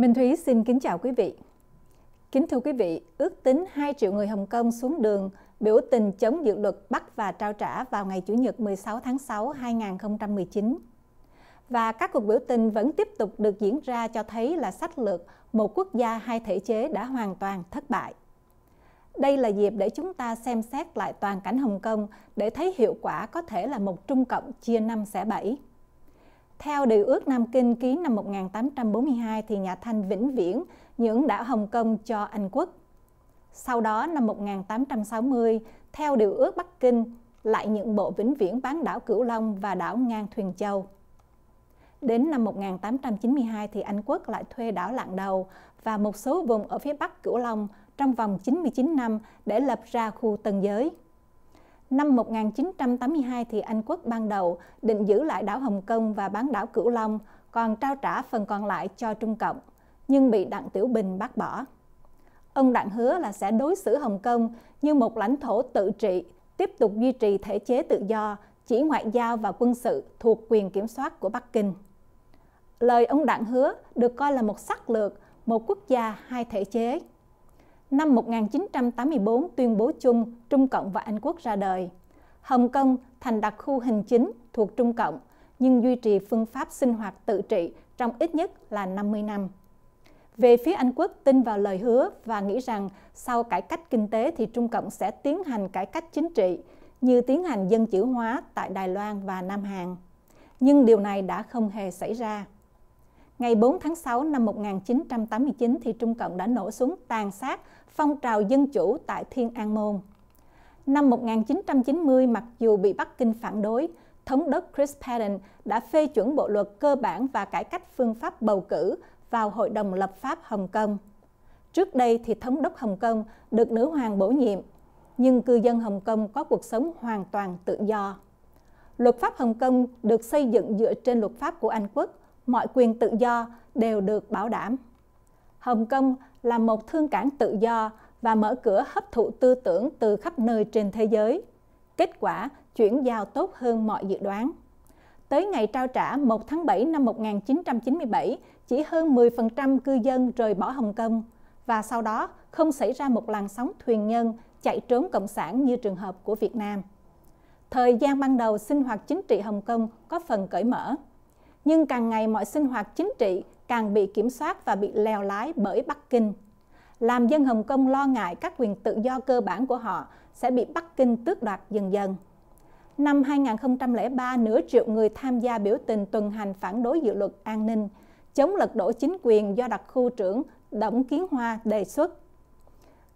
Minh Thúy xin kính chào quý vị. Kính thưa quý vị, ước tính 2 triệu người Hồng Kông xuống đường biểu tình chống dự luật bắt và trao trả vào ngày Chủ nhật 16 tháng 6 2019. Và các cuộc biểu tình vẫn tiếp tục được diễn ra cho thấy là sách lược một quốc gia hai thể chế đã hoàn toàn thất bại. Đây là dịp để chúng ta xem xét lại toàn cảnh Hồng Kông để thấy hiệu quả có thể là một trung cộng chia năm xẻ bảy. Theo điều ước Nam Kinh ký năm 1842 thì nhà Thanh vĩnh viễn những đảo Hồng Kông cho Anh quốc. Sau đó năm 1860, theo điều ước Bắc Kinh lại những bộ vĩnh viễn bán đảo Cửu Long và đảo Ngang Thuyền Châu. Đến năm 1892 thì Anh quốc lại thuê đảo Lạng Đầu và một số vùng ở phía Bắc Cửu Long trong vòng 99 năm để lập ra khu Tân Giới. Năm 1982 thì Anh quốc ban đầu định giữ lại đảo Hồng Kông và bán đảo Cửu Long, còn trao trả phần còn lại cho Trung Cộng, nhưng bị Đặng Tiểu Bình bác bỏ. Ông Đặng hứa là sẽ đối xử Hồng Kông như một lãnh thổ tự trị, tiếp tục duy trì thể chế tự do, chỉ ngoại giao và quân sự thuộc quyền kiểm soát của Bắc Kinh. Lời ông Đặng hứa được coi là một sắc lược, một quốc gia hai thể chế năm 1984 tuyên bố chung Trung Cộng và Anh Quốc ra đời. Hồng Kông thành đặc khu hành chính thuộc Trung Cộng, nhưng duy trì phương pháp sinh hoạt tự trị trong ít nhất là 50 năm. Về phía Anh quốc tin vào lời hứa và nghĩ rằng sau cải cách kinh tế thì Trung Cộng sẽ tiến hành cải cách chính trị như tiến hành dân chủ hóa tại Đài Loan và Nam Hàn. Nhưng điều này đã không hề xảy ra. Ngày 4 tháng 6 năm 1989 thì Trung Cộng đã nổ súng tàn sát phong trào dân chủ tại Thiên An Môn. Năm 1990, mặc dù bị Bắc Kinh phản đối, Thống đốc Chris Patton đã phê chuẩn bộ luật cơ bản và cải cách phương pháp bầu cử vào Hội đồng lập pháp Hồng Kông. Trước đây thì Thống đốc Hồng Kông được nữ hoàng bổ nhiệm, nhưng cư dân Hồng Kông có cuộc sống hoàn toàn tự do. Luật pháp Hồng Kông được xây dựng dựa trên luật pháp của Anh Quốc, mọi quyền tự do đều được bảo đảm. Hồng Kông là một thương cảng tự do và mở cửa hấp thụ tư tưởng từ khắp nơi trên thế giới. Kết quả chuyển giao tốt hơn mọi dự đoán. Tới ngày trao trả 1 tháng 7 năm 1997, chỉ hơn 10% cư dân rời bỏ Hồng Kông và sau đó không xảy ra một làn sóng thuyền nhân chạy trốn cộng sản như trường hợp của Việt Nam. Thời gian ban đầu sinh hoạt chính trị Hồng Kông có phần cởi mở nhưng càng ngày mọi sinh hoạt chính trị càng bị kiểm soát và bị lèo lái bởi Bắc Kinh. Làm dân Hồng Kông lo ngại các quyền tự do cơ bản của họ sẽ bị Bắc Kinh tước đoạt dần dần. Năm 2003, nửa triệu người tham gia biểu tình tuần hành phản đối dự luật an ninh, chống lật đổ chính quyền do đặc khu trưởng Đổng Kiến Hoa đề xuất.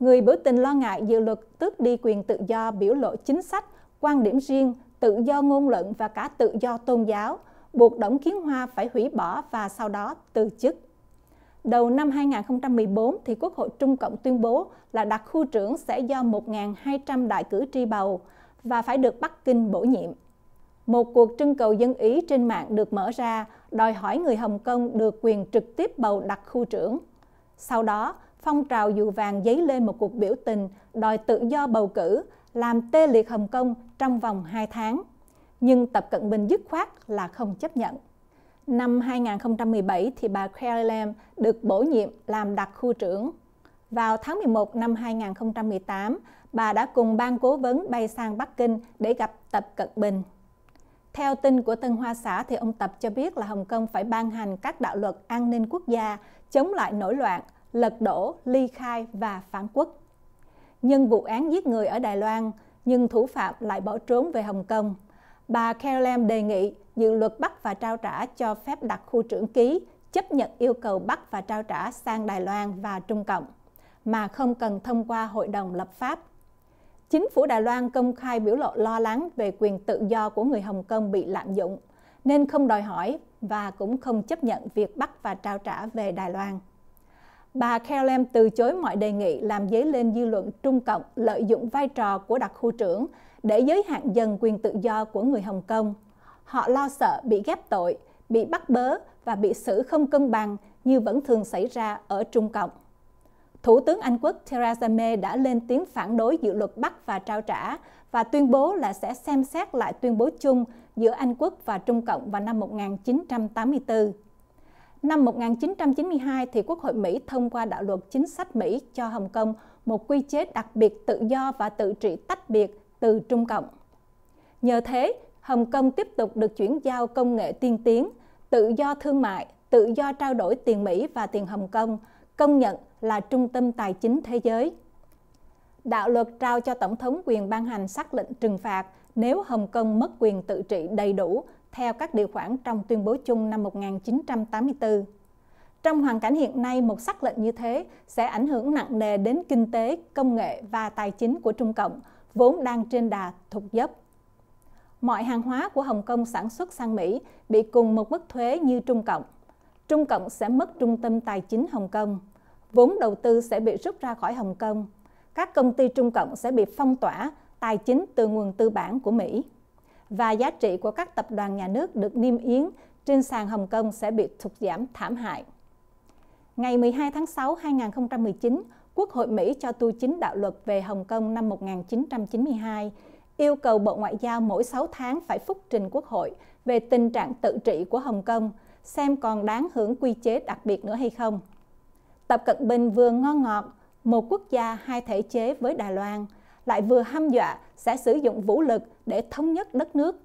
Người biểu tình lo ngại dự luật tước đi quyền tự do biểu lộ chính sách, quan điểm riêng, tự do ngôn luận và cả tự do tôn giáo – buộc Đổng Kiến Hoa phải hủy bỏ và sau đó từ chức. Đầu năm 2014 thì Quốc hội Trung Cộng tuyên bố là đặc khu trưởng sẽ do 1.200 đại cử tri bầu và phải được Bắc Kinh bổ nhiệm. Một cuộc trưng cầu dân ý trên mạng được mở ra đòi hỏi người Hồng Kông được quyền trực tiếp bầu đặc khu trưởng. Sau đó, phong trào dù vàng dấy lên một cuộc biểu tình đòi tự do bầu cử làm tê liệt Hồng Kông trong vòng 2 tháng nhưng Tập Cận Bình dứt khoát là không chấp nhận. Năm 2017 thì bà Carrie Lam được bổ nhiệm làm đặc khu trưởng. Vào tháng 11 năm 2018, bà đã cùng ban cố vấn bay sang Bắc Kinh để gặp Tập Cận Bình. Theo tin của Tân Hoa Xã thì ông Tập cho biết là Hồng Kông phải ban hành các đạo luật an ninh quốc gia chống lại nổi loạn, lật đổ, ly khai và phản quốc. Nhân vụ án giết người ở Đài Loan, nhưng thủ phạm lại bỏ trốn về Hồng Kông bà Carolem đề nghị dự luật bắt và trao trả cho phép đặt khu trưởng ký chấp nhận yêu cầu bắt và trao trả sang Đài Loan và Trung Cộng, mà không cần thông qua Hội đồng lập pháp. Chính phủ Đài Loan công khai biểu lộ lo lắng về quyền tự do của người Hồng Kông bị lạm dụng, nên không đòi hỏi và cũng không chấp nhận việc bắt và trao trả về Đài Loan. Bà Carolem từ chối mọi đề nghị làm dấy lên dư luận Trung Cộng lợi dụng vai trò của đặc khu trưởng để giới hạn dần quyền tự do của người Hồng Kông. Họ lo sợ bị ghép tội, bị bắt bớ và bị xử không cân bằng như vẫn thường xảy ra ở Trung Cộng. Thủ tướng Anh quốc Theresa May đã lên tiếng phản đối dự luật bắt và trao trả và tuyên bố là sẽ xem xét lại tuyên bố chung giữa Anh quốc và Trung Cộng vào năm 1984. Năm 1992 thì Quốc hội Mỹ thông qua đạo luật chính sách Mỹ cho Hồng Kông một quy chế đặc biệt tự do và tự trị tách biệt từ Trung Cộng. Nhờ thế, Hồng Kông tiếp tục được chuyển giao công nghệ tiên tiến, tự do thương mại, tự do trao đổi tiền Mỹ và tiền Hồng Kông, công nhận là trung tâm tài chính thế giới. Đạo luật trao cho Tổng thống quyền ban hành sắc lệnh trừng phạt nếu Hồng Kông mất quyền tự trị đầy đủ theo các điều khoản trong tuyên bố chung năm 1984. Trong hoàn cảnh hiện nay, một sắc lệnh như thế sẽ ảnh hưởng nặng nề đến kinh tế, công nghệ và tài chính của Trung Cộng – vốn đang trên đà thục dốc. Mọi hàng hóa của Hồng Kông sản xuất sang Mỹ bị cùng một mức thuế như Trung Cộng. Trung Cộng sẽ mất trung tâm tài chính Hồng Kông, vốn đầu tư sẽ bị rút ra khỏi Hồng Kông. Các công ty Trung Cộng sẽ bị phong tỏa tài chính từ nguồn tư bản của Mỹ. Và giá trị của các tập đoàn nhà nước được niêm yến trên sàn Hồng Kông sẽ bị thụt giảm thảm hại. Ngày 12 tháng 6 2019, Quốc hội Mỹ cho tu chính đạo luật về Hồng Kông năm 1992, yêu cầu Bộ Ngoại giao mỗi 6 tháng phải phúc trình Quốc hội về tình trạng tự trị của Hồng Kông, xem còn đáng hưởng quy chế đặc biệt nữa hay không. Tập Cận Bình vừa ngon ngọt, một quốc gia hai thể chế với Đài Loan, lại vừa hăm dọa sẽ sử dụng vũ lực để thống nhất đất nước.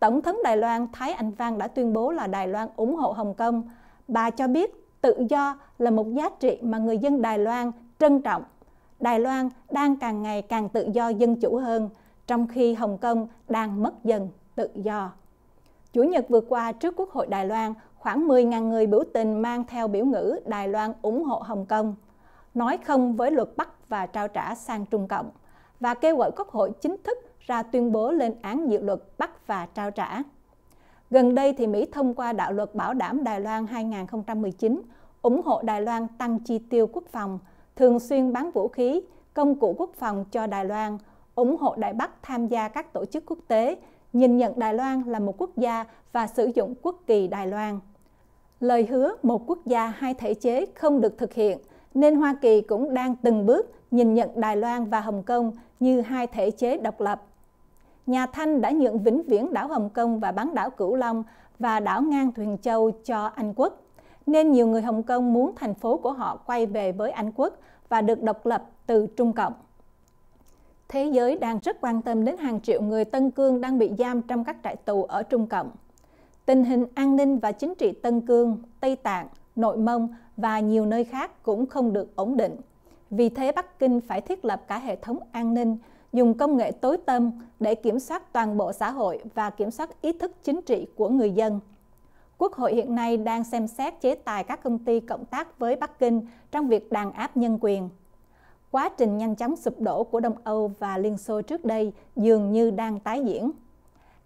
Tổng thống Đài Loan Thái Anh Văn đã tuyên bố là Đài Loan ủng hộ Hồng Kông. Bà cho biết tự do là một giá trị mà người dân Đài Loan trân trọng. Đài Loan đang càng ngày càng tự do dân chủ hơn, trong khi Hồng Kông đang mất dần tự do. Chủ nhật vừa qua trước Quốc hội Đài Loan, khoảng 10.000 người biểu tình mang theo biểu ngữ Đài Loan ủng hộ Hồng Kông, nói không với luật bắt và trao trả sang Trung Cộng và kêu gọi Quốc hội chính thức ra tuyên bố lên án dự luật bắt và trao trả. Gần đây thì Mỹ thông qua đạo luật bảo đảm Đài Loan 2019 ủng hộ Đài Loan tăng chi tiêu quốc phòng – thường xuyên bán vũ khí, công cụ quốc phòng cho Đài Loan, ủng hộ Đài Bắc tham gia các tổ chức quốc tế, nhìn nhận Đài Loan là một quốc gia và sử dụng quốc kỳ Đài Loan. Lời hứa một quốc gia hai thể chế không được thực hiện, nên Hoa Kỳ cũng đang từng bước nhìn nhận Đài Loan và Hồng Kông như hai thể chế độc lập. Nhà Thanh đã nhượng vĩnh viễn đảo Hồng Kông và bán đảo Cửu Long và đảo ngang Thuyền Châu cho Anh Quốc nên nhiều người Hồng Kông muốn thành phố của họ quay về với Anh quốc và được độc lập từ Trung Cộng. Thế giới đang rất quan tâm đến hàng triệu người Tân Cương đang bị giam trong các trại tù ở Trung Cộng. Tình hình an ninh và chính trị Tân Cương, Tây Tạng, Nội Mông và nhiều nơi khác cũng không được ổn định. Vì thế Bắc Kinh phải thiết lập cả hệ thống an ninh, dùng công nghệ tối tân để kiểm soát toàn bộ xã hội và kiểm soát ý thức chính trị của người dân. Quốc hội hiện nay đang xem xét chế tài các công ty cộng tác với Bắc Kinh trong việc đàn áp nhân quyền. Quá trình nhanh chóng sụp đổ của Đông Âu và Liên Xô trước đây dường như đang tái diễn.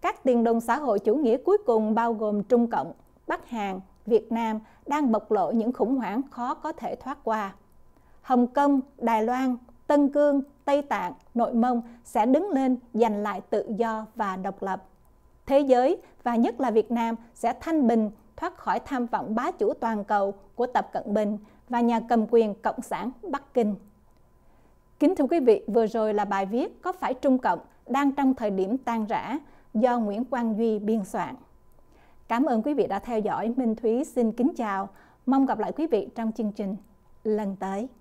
Các tiền đồng xã hội chủ nghĩa cuối cùng bao gồm Trung Cộng, Bắc Hàn, Việt Nam đang bộc lộ những khủng hoảng khó có thể thoát qua. Hồng Kông, Đài Loan, Tân Cương, Tây Tạng, Nội Mông sẽ đứng lên giành lại tự do và độc lập thế giới và nhất là Việt Nam sẽ thanh bình thoát khỏi tham vọng bá chủ toàn cầu của Tập Cận Bình và nhà cầm quyền Cộng sản Bắc Kinh. Kính thưa quý vị, vừa rồi là bài viết Có phải Trung Cộng đang trong thời điểm tan rã do Nguyễn Quang Duy biên soạn. Cảm ơn quý vị đã theo dõi. Minh Thúy xin kính chào. Mong gặp lại quý vị trong chương trình lần tới.